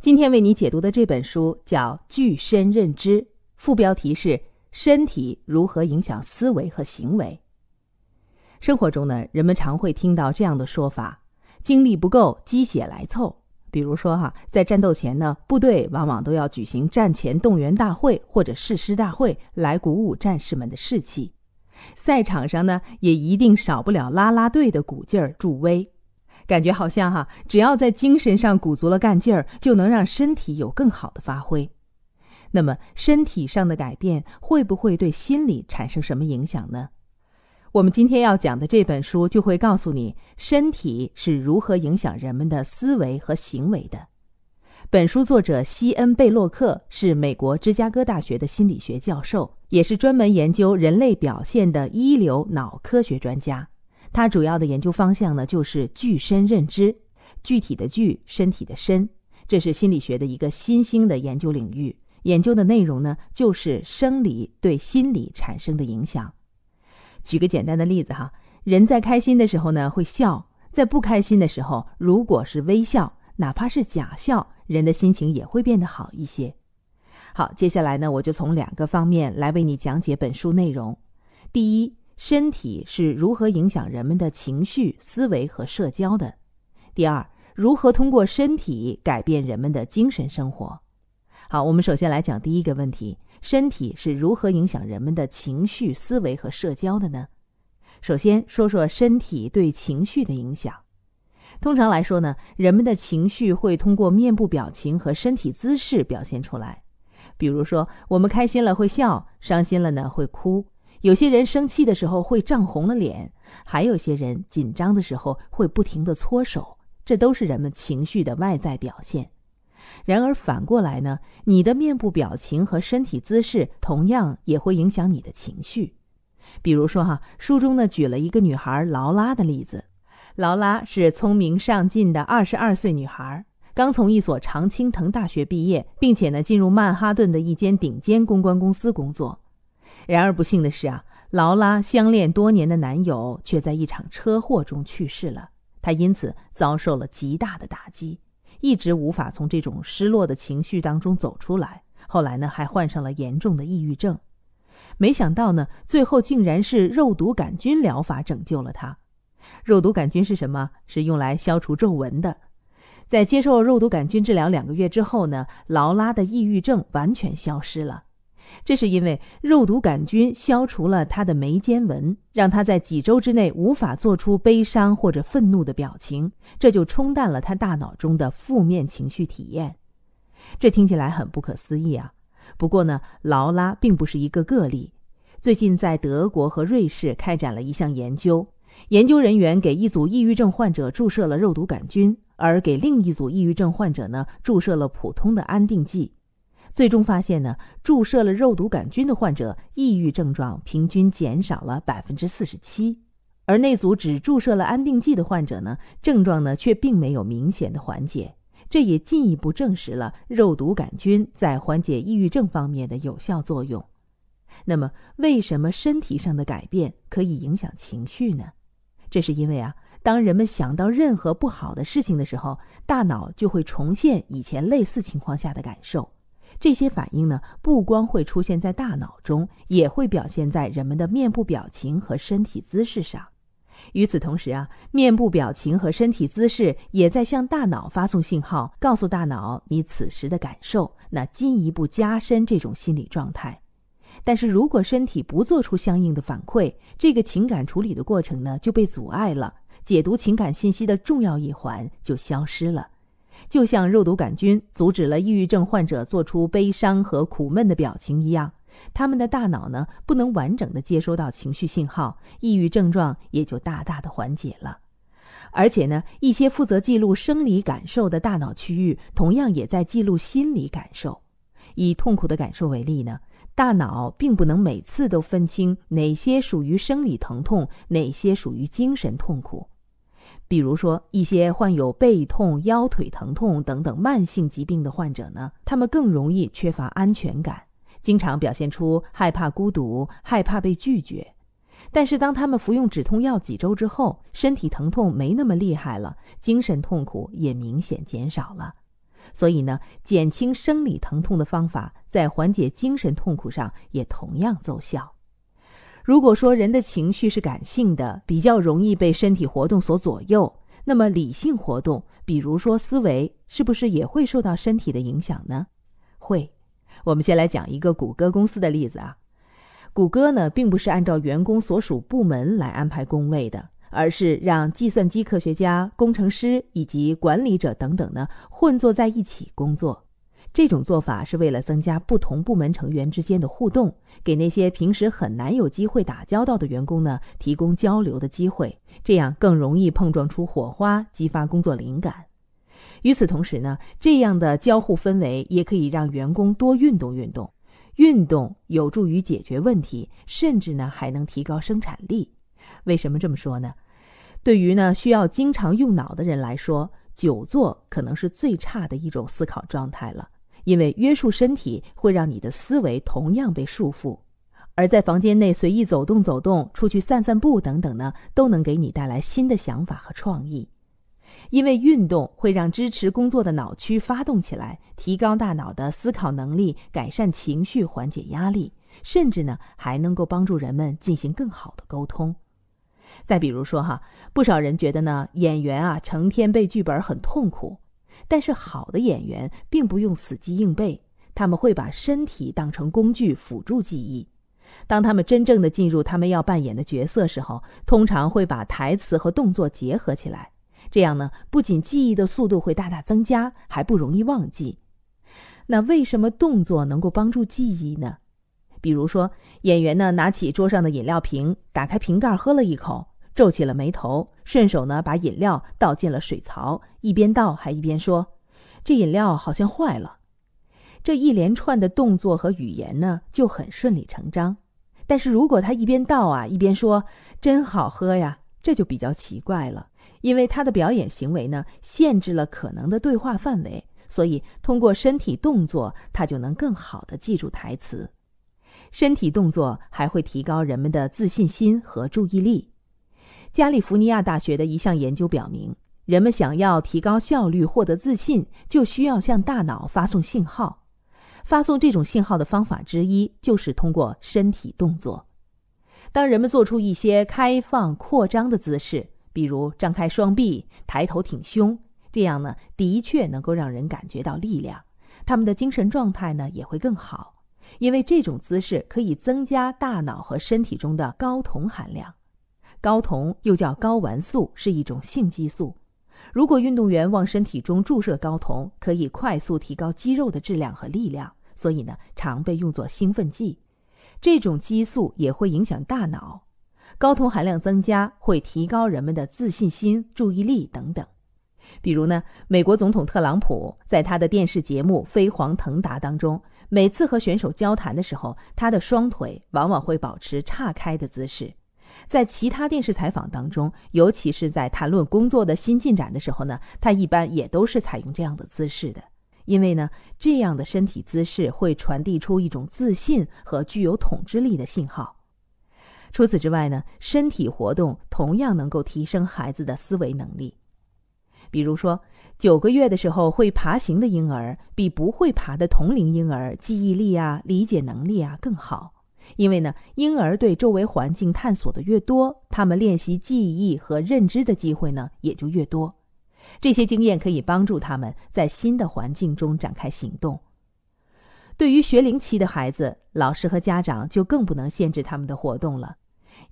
今天为你解读的这本书叫《具身认知》，副标题是“身体如何影响思维和行为”。生活中呢，人们常会听到这样的说法：“精力不够，鸡血来凑。”比如说哈，在战斗前呢，部队往往都要举行战前动员大会或者誓师大会，来鼓舞战士们的士气；赛场上呢，也一定少不了啦啦队的鼓劲儿、助威。感觉好像哈，只要在精神上鼓足了干劲儿，就能让身体有更好的发挥。那么，身体上的改变会不会对心理产生什么影响呢？我们今天要讲的这本书就会告诉你，身体是如何影响人们的思维和行为的。本书作者西恩·贝洛克是美国芝加哥大学的心理学教授，也是专门研究人类表现的一流脑科学专家。它主要的研究方向呢，就是具身认知，具体的具身体的身，这是心理学的一个新兴的研究领域。研究的内容呢，就是生理对心理产生的影响。举个简单的例子哈，人在开心的时候呢会笑，在不开心的时候，如果是微笑，哪怕是假笑，人的心情也会变得好一些。好，接下来呢，我就从两个方面来为你讲解本书内容。第一。身体是如何影响人们的情绪、思维和社交的？第二，如何通过身体改变人们的精神生活？好，我们首先来讲第一个问题：身体是如何影响人们的情绪、思维和社交的呢？首先说说身体对情绪的影响。通常来说呢，人们的情绪会通过面部表情和身体姿势表现出来。比如说，我们开心了会笑，伤心了呢会哭。有些人生气的时候会涨红了脸，还有些人紧张的时候会不停的搓手，这都是人们情绪的外在表现。然而反过来呢，你的面部表情和身体姿势同样也会影响你的情绪。比如说哈，书中呢举了一个女孩劳拉的例子，劳拉是聪明上进的二十二岁女孩，刚从一所常青藤大学毕业，并且呢进入曼哈顿的一间顶尖公关公司工作。然而不幸的是啊，劳拉相恋多年的男友却在一场车祸中去世了。她因此遭受了极大的打击，一直无法从这种失落的情绪当中走出来。后来呢，还患上了严重的抑郁症。没想到呢，最后竟然是肉毒杆菌疗法拯救了她。肉毒杆菌是什么？是用来消除皱纹的。在接受肉毒杆菌治疗两个月之后呢，劳拉的抑郁症完全消失了。这是因为肉毒杆菌消除了他的眉间纹，让他在几周之内无法做出悲伤或者愤怒的表情，这就冲淡了他大脑中的负面情绪体验。这听起来很不可思议啊！不过呢，劳拉并不是一个个例。最近在德国和瑞士开展了一项研究，研究人员给一组抑郁症患者注射了肉毒杆菌，而给另一组抑郁症患者呢注射了普通的安定剂。最终发现呢，注射了肉毒杆菌的患者抑郁症状平均减少了百分之四十七，而那组只注射了安定剂的患者呢，症状呢却并没有明显的缓解。这也进一步证实了肉毒杆菌在缓解抑郁症方面的有效作用。那么，为什么身体上的改变可以影响情绪呢？这是因为啊，当人们想到任何不好的事情的时候，大脑就会重现以前类似情况下的感受。这些反应呢，不光会出现在大脑中，也会表现在人们的面部表情和身体姿势上。与此同时啊，面部表情和身体姿势也在向大脑发送信号，告诉大脑你此时的感受，那进一步加深这种心理状态。但是如果身体不做出相应的反馈，这个情感处理的过程呢就被阻碍了，解读情感信息的重要一环就消失了。就像肉毒杆菌阻止了抑郁症患者做出悲伤和苦闷的表情一样，他们的大脑呢不能完整的接收到情绪信号，抑郁症状也就大大的缓解了。而且呢，一些负责记录生理感受的大脑区域，同样也在记录心理感受。以痛苦的感受为例呢，大脑并不能每次都分清哪些属于生理疼痛，哪些属于精神痛苦。比如说，一些患有背痛、腰腿疼痛等等慢性疾病的患者呢，他们更容易缺乏安全感，经常表现出害怕孤独、害怕被拒绝。但是，当他们服用止痛药几周之后，身体疼痛没那么厉害了，精神痛苦也明显减少了。所以呢，减轻生理疼痛的方法，在缓解精神痛苦上也同样奏效。如果说人的情绪是感性的，比较容易被身体活动所左右，那么理性活动，比如说思维，是不是也会受到身体的影响呢？会。我们先来讲一个谷歌公司的例子啊。谷歌呢，并不是按照员工所属部门来安排工位的，而是让计算机科学家、工程师以及管理者等等呢，混坐在一起工作。这种做法是为了增加不同部门成员之间的互动，给那些平时很难有机会打交道的员工呢提供交流的机会，这样更容易碰撞出火花，激发工作灵感。与此同时呢，这样的交互氛围也可以让员工多运动运动，运动有助于解决问题，甚至呢还能提高生产力。为什么这么说呢？对于呢需要经常用脑的人来说，久坐可能是最差的一种思考状态了。因为约束身体会让你的思维同样被束缚，而在房间内随意走动走动、出去散散步等等呢，都能给你带来新的想法和创意。因为运动会让支持工作的脑区发动起来，提高大脑的思考能力，改善情绪，缓解压力，甚至呢还能够帮助人们进行更好的沟通。再比如说哈，不少人觉得呢，演员啊成天背剧本很痛苦。但是好的演员并不用死记硬背，他们会把身体当成工具辅助记忆。当他们真正的进入他们要扮演的角色时候，通常会把台词和动作结合起来。这样呢，不仅记忆的速度会大大增加，还不容易忘记。那为什么动作能够帮助记忆呢？比如说，演员呢拿起桌上的饮料瓶，打开瓶盖，喝了一口。皱起了眉头，顺手呢把饮料倒进了水槽，一边倒还一边说：“这饮料好像坏了。”这一连串的动作和语言呢就很顺理成章。但是如果他一边倒啊一边说“真好喝呀”，这就比较奇怪了，因为他的表演行为呢限制了可能的对话范围，所以通过身体动作，他就能更好的记住台词。身体动作还会提高人们的自信心和注意力。加利福尼亚大学的一项研究表明，人们想要提高效率、获得自信，就需要向大脑发送信号。发送这种信号的方法之一，就是通过身体动作。当人们做出一些开放、扩张的姿势，比如张开双臂、抬头挺胸，这样呢，的确能够让人感觉到力量。他们的精神状态呢，也会更好，因为这种姿势可以增加大脑和身体中的睾酮含量。睾酮又叫睾丸素，是一种性激素。如果运动员往身体中注射睾酮，可以快速提高肌肉的质量和力量，所以呢，常被用作兴奋剂。这种激素也会影响大脑，睾酮含量增加会提高人们的自信心、注意力等等。比如呢，美国总统特朗普在他的电视节目《飞黄腾达》当中，每次和选手交谈的时候，他的双腿往往会保持岔开的姿势。在其他电视采访当中，尤其是在谈论工作的新进展的时候呢，他一般也都是采用这样的姿势的。因为呢，这样的身体姿势会传递出一种自信和具有统治力的信号。除此之外呢，身体活动同样能够提升孩子的思维能力。比如说，九个月的时候会爬行的婴儿，比不会爬的同龄婴儿记忆力啊、理解能力啊更好。因为呢，婴儿对周围环境探索的越多，他们练习记忆和认知的机会呢也就越多。这些经验可以帮助他们在新的环境中展开行动。对于学龄期的孩子，老师和家长就更不能限制他们的活动了。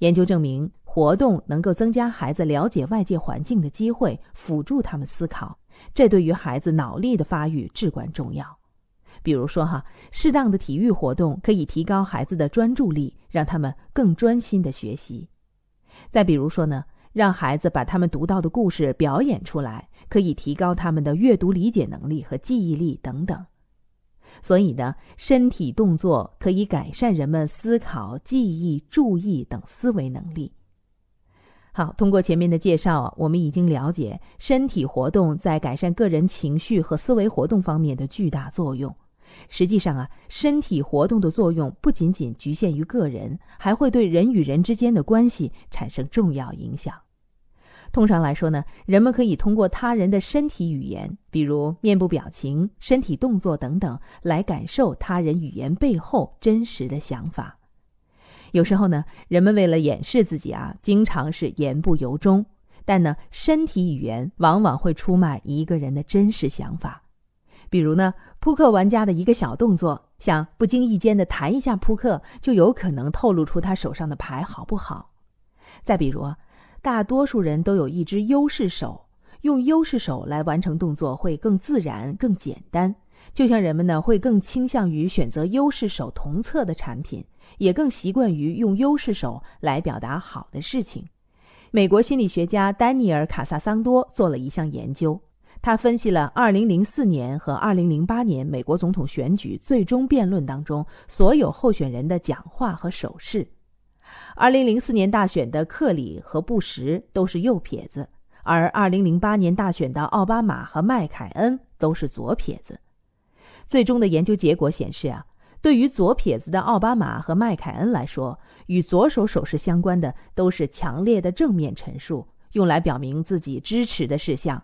研究证明，活动能够增加孩子了解外界环境的机会，辅助他们思考，这对于孩子脑力的发育至关重要。比如说哈，适当的体育活动可以提高孩子的专注力，让他们更专心地学习。再比如说呢，让孩子把他们读到的故事表演出来，可以提高他们的阅读理解能力和记忆力等等。所以呢，身体动作可以改善人们思考、记忆、注意等思维能力。好，通过前面的介绍，我们已经了解身体活动在改善个人情绪和思维活动方面的巨大作用。实际上啊，身体活动的作用不仅仅局限于个人，还会对人与人之间的关系产生重要影响。通常来说呢，人们可以通过他人的身体语言，比如面部表情、身体动作等等，来感受他人语言背后真实的想法。有时候呢，人们为了掩饰自己啊，经常是言不由衷，但呢，身体语言往往会出卖一个人的真实想法。比如呢，扑克玩家的一个小动作，像不经意间的弹一下扑克，就有可能透露出他手上的牌好不好？再比如大多数人都有一只优势手，用优势手来完成动作会更自然、更简单。就像人们呢，会更倾向于选择优势手同侧的产品，也更习惯于用优势手来表达好的事情。美国心理学家丹尼尔·卡萨桑多做了一项研究。他分析了2004年和2008年美国总统选举最终辩论当中所有候选人的讲话和手势。2004年大选的克里和布什都是右撇子，而2008年大选的奥巴马和麦凯恩都是左撇子。最终的研究结果显示，啊，对于左撇子的奥巴马和麦凯恩来说，与左手手势相关的都是强烈的正面陈述，用来表明自己支持的事项。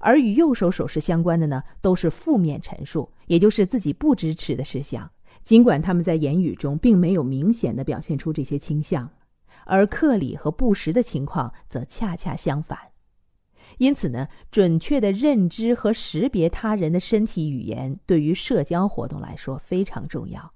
而与右手手势相关的呢，都是负面陈述，也就是自己不支持的事项。尽管他们在言语中并没有明显的表现出这些倾向，而克里和布什的情况则恰恰相反。因此呢，准确的认知和识别他人的身体语言，对于社交活动来说非常重要。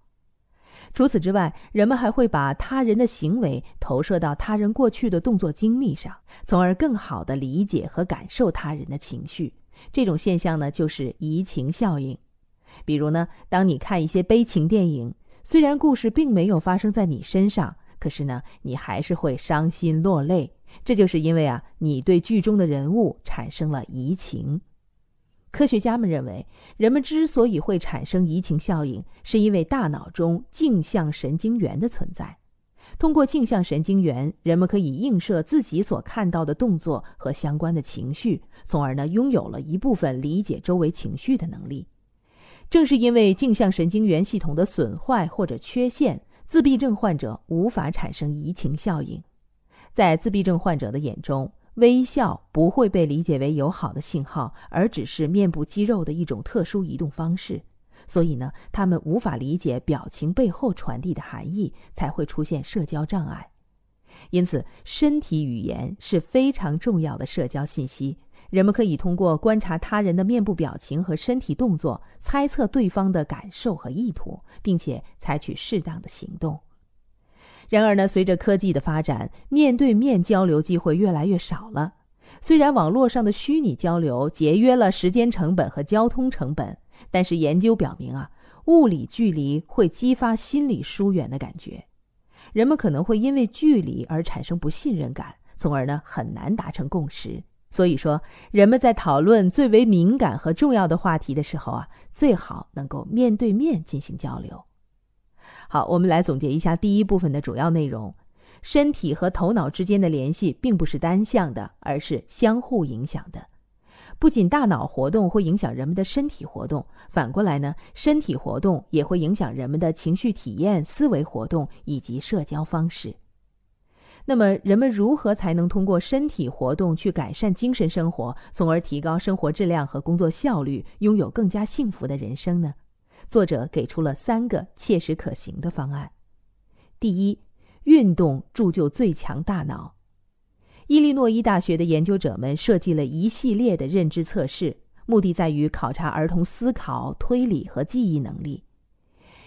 除此之外，人们还会把他人的行为投射到他人过去的动作经历上，从而更好地理解和感受他人的情绪。这种现象呢，就是移情效应。比如呢，当你看一些悲情电影，虽然故事并没有发生在你身上，可是呢，你还是会伤心落泪。这就是因为啊，你对剧中的人物产生了移情。科学家们认为，人们之所以会产生移情效应，是因为大脑中镜像神经元的存在。通过镜像神经元，人们可以映射自己所看到的动作和相关的情绪，从而呢拥有了一部分理解周围情绪的能力。正是因为镜像神经元系统的损坏或者缺陷，自闭症患者无法产生移情效应。在自闭症患者的眼中，微笑不会被理解为友好的信号，而只是面部肌肉的一种特殊移动方式。所以呢，他们无法理解表情背后传递的含义，才会出现社交障碍。因此，身体语言是非常重要的社交信息。人们可以通过观察他人的面部表情和身体动作，猜测对方的感受和意图，并且采取适当的行动。然而呢，随着科技的发展，面对面交流机会越来越少了。虽然网络上的虚拟交流节约了时间成本和交通成本，但是研究表明啊，物理距离会激发心理疏远的感觉。人们可能会因为距离而产生不信任感，从而呢很难达成共识。所以说，人们在讨论最为敏感和重要的话题的时候啊，最好能够面对面进行交流。好，我们来总结一下第一部分的主要内容：身体和头脑之间的联系并不是单向的，而是相互影响的。不仅大脑活动会影响人们的身体活动，反过来呢，身体活动也会影响人们的情绪体验、思维活动以及社交方式。那么，人们如何才能通过身体活动去改善精神生活，从而提高生活质量和工作效率，拥有更加幸福的人生呢？作者给出了三个切实可行的方案。第一，运动铸就最强大脑。伊利诺伊大学的研究者们设计了一系列的认知测试，目的在于考察儿童思考、推理和记忆能力。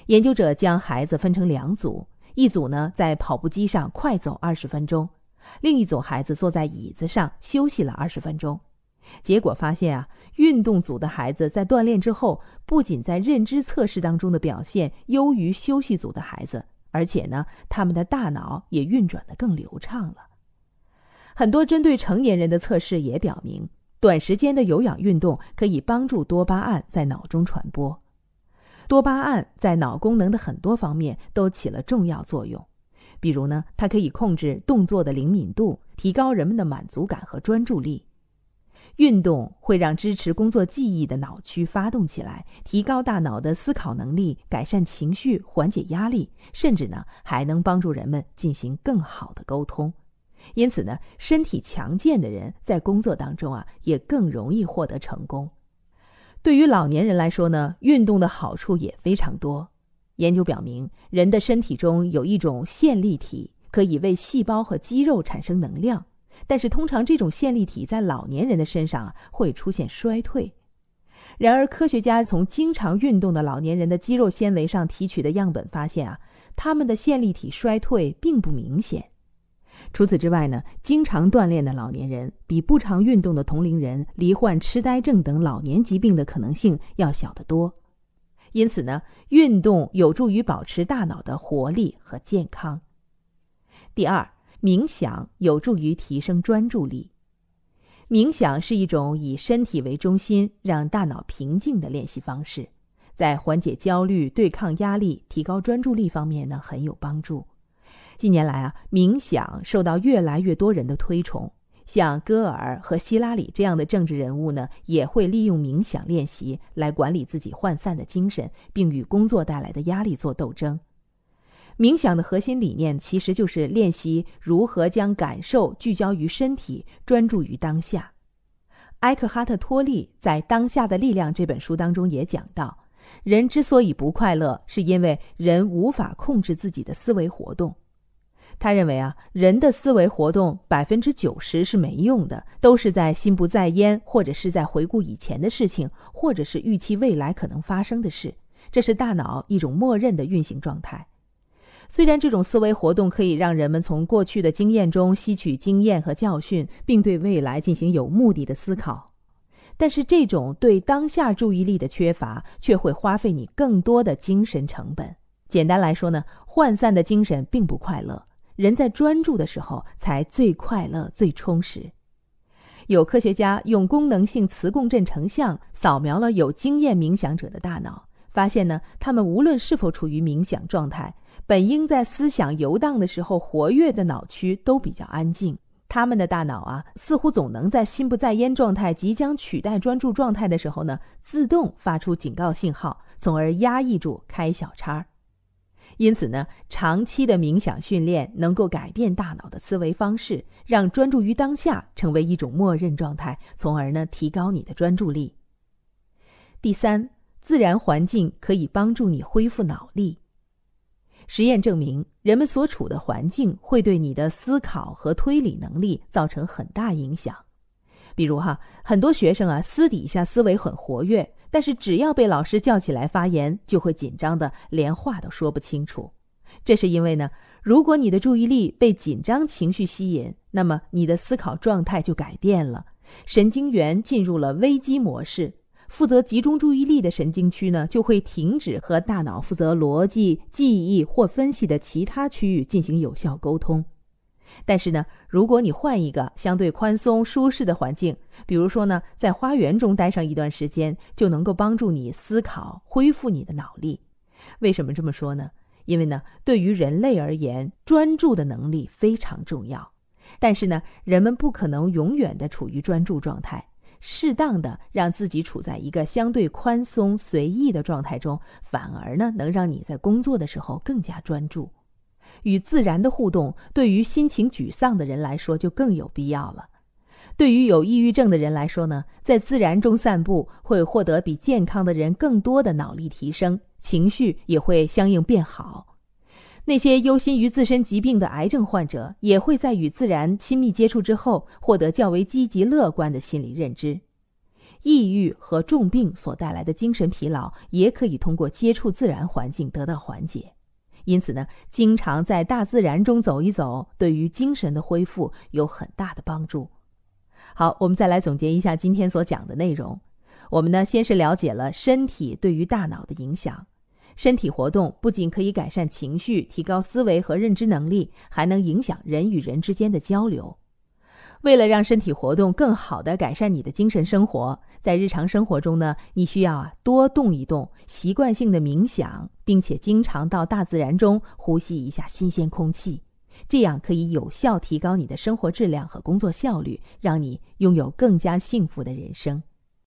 研究者将孩子分成两组，一组呢在跑步机上快走二十分钟，另一组孩子坐在椅子上休息了二十分钟。结果发现啊。运动组的孩子在锻炼之后，不仅在认知测试当中的表现优于休息组的孩子，而且呢，他们的大脑也运转的更流畅了。很多针对成年人的测试也表明，短时间的有氧运动可以帮助多巴胺在脑中传播。多巴胺在脑功能的很多方面都起了重要作用，比如呢，它可以控制动作的灵敏度，提高人们的满足感和专注力。运动会让支持工作记忆的脑区发动起来，提高大脑的思考能力，改善情绪，缓解压力，甚至呢还能帮助人们进行更好的沟通。因此呢，身体强健的人在工作当中啊也更容易获得成功。对于老年人来说呢，运动的好处也非常多。研究表明，人的身体中有一种线粒体，可以为细胞和肌肉产生能量。但是，通常这种线粒体在老年人的身上会出现衰退。然而，科学家从经常运动的老年人的肌肉纤维上提取的样本发现，啊，他们的线粒体衰退并不明显。除此之外呢，经常锻炼的老年人比不常运动的同龄人罹患痴呆症等老年疾病的可能性要小得多。因此呢，运动有助于保持大脑的活力和健康。第二。冥想有助于提升专注力。冥想是一种以身体为中心，让大脑平静的练习方式，在缓解焦虑、对抗压力、提高专注力方面呢很有帮助。近年来啊，冥想受到越来越多人的推崇。像戈尔和希拉里这样的政治人物呢，也会利用冥想练习来管理自己涣散的精神，并与工作带来的压力做斗争。冥想的核心理念其实就是练习如何将感受聚焦于身体，专注于当下。埃克哈特·托利在《当下的力量》这本书当中也讲到，人之所以不快乐，是因为人无法控制自己的思维活动。他认为啊，人的思维活动百分之九十是没用的，都是在心不在焉，或者是在回顾以前的事情，或者是预期未来可能发生的事。这是大脑一种默认的运行状态。虽然这种思维活动可以让人们从过去的经验中吸取经验和教训，并对未来进行有目的的思考，但是这种对当下注意力的缺乏却会花费你更多的精神成本。简单来说呢，涣散的精神并不快乐，人在专注的时候才最快乐、最充实。有科学家用功能性磁共振成像扫描了有经验冥想者的大脑，发现呢，他们无论是否处于冥想状态。本应在思想游荡的时候活跃的脑区都比较安静，他们的大脑啊，似乎总能在心不在焉状态即将取代专注状态的时候呢，自动发出警告信号，从而压抑住开小差。因此呢，长期的冥想训练能够改变大脑的思维方式，让专注于当下成为一种默认状态，从而呢，提高你的专注力。第三，自然环境可以帮助你恢复脑力。实验证明，人们所处的环境会对你的思考和推理能力造成很大影响。比如哈，很多学生啊，私底下思维很活跃，但是只要被老师叫起来发言，就会紧张的连话都说不清楚。这是因为呢，如果你的注意力被紧张情绪吸引，那么你的思考状态就改变了，神经元进入了危机模式。负责集中注意力的神经区呢，就会停止和大脑负责逻辑、记忆或分析的其他区域进行有效沟通。但是呢，如果你换一个相对宽松、舒适的环境，比如说呢，在花园中待上一段时间，就能够帮助你思考、恢复你的脑力。为什么这么说呢？因为呢，对于人类而言，专注的能力非常重要。但是呢，人们不可能永远的处于专注状态。适当的让自己处在一个相对宽松、随意的状态中，反而呢能让你在工作的时候更加专注。与自然的互动，对于心情沮丧的人来说就更有必要了。对于有抑郁症的人来说呢，在自然中散步会获得比健康的人更多的脑力提升，情绪也会相应变好。那些忧心于自身疾病的癌症患者，也会在与自然亲密接触之后，获得较为积极乐观的心理认知。抑郁和重病所带来的精神疲劳，也可以通过接触自然环境得到缓解。因此呢，经常在大自然中走一走，对于精神的恢复有很大的帮助。好，我们再来总结一下今天所讲的内容。我们呢，先是了解了身体对于大脑的影响。身体活动不仅可以改善情绪、提高思维和认知能力，还能影响人与人之间的交流。为了让身体活动更好地改善你的精神生活，在日常生活中呢，你需要啊多动一动，习惯性的冥想，并且经常到大自然中呼吸一下新鲜空气。这样可以有效提高你的生活质量和工作效率，让你拥有更加幸福的人生。